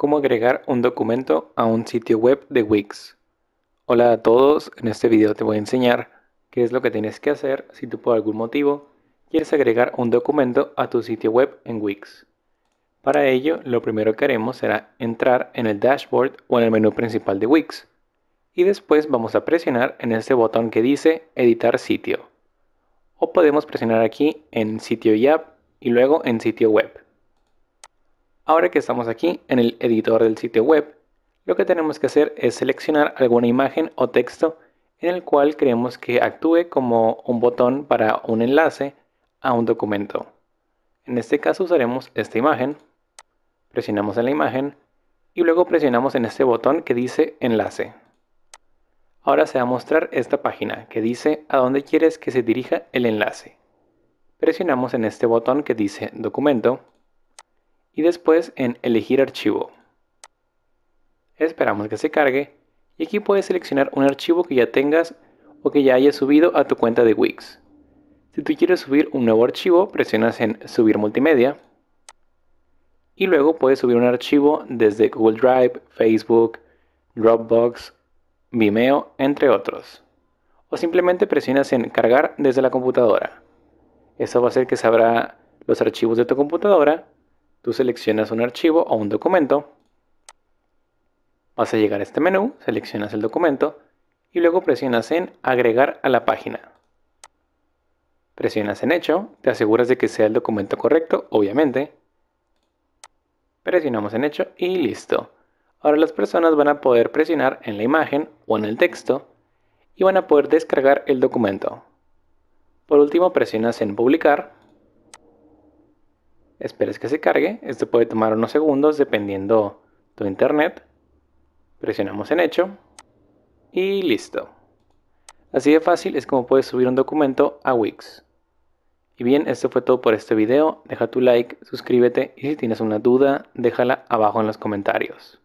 Cómo agregar un documento a un sitio web de Wix. Hola a todos, en este video te voy a enseñar qué es lo que tienes que hacer si tú por algún motivo quieres agregar un documento a tu sitio web en Wix. Para ello, lo primero que haremos será entrar en el dashboard o en el menú principal de Wix y después vamos a presionar en este botón que dice editar sitio o podemos presionar aquí en sitio y app y luego en sitio web. Ahora que estamos aquí en el editor del sitio web, lo que tenemos que hacer es seleccionar alguna imagen o texto en el cual creemos que actúe como un botón para un enlace a un documento. En este caso usaremos esta imagen, presionamos en la imagen y luego presionamos en este botón que dice enlace. Ahora se va a mostrar esta página que dice a dónde quieres que se dirija el enlace. Presionamos en este botón que dice documento y después en Elegir archivo. Esperamos que se cargue y aquí puedes seleccionar un archivo que ya tengas o que ya hayas subido a tu cuenta de Wix. Si tú quieres subir un nuevo archivo, presionas en Subir multimedia y luego puedes subir un archivo desde Google Drive, Facebook, Dropbox, Vimeo, entre otros. O simplemente presionas en Cargar desde la computadora. Eso va a hacer que se abra los archivos de tu computadora Tú seleccionas un archivo o un documento, vas a llegar a este menú, seleccionas el documento y luego presionas en agregar a la página. Presionas en hecho, te aseguras de que sea el documento correcto, obviamente. Presionamos en hecho y listo. Ahora las personas van a poder presionar en la imagen o en el texto y van a poder descargar el documento. Por último presionas en publicar Esperes que se cargue. Esto puede tomar unos segundos dependiendo tu internet. Presionamos en hecho. Y listo. Así de fácil es como puedes subir un documento a Wix. Y bien, esto fue todo por este video. Deja tu like, suscríbete y si tienes una duda, déjala abajo en los comentarios.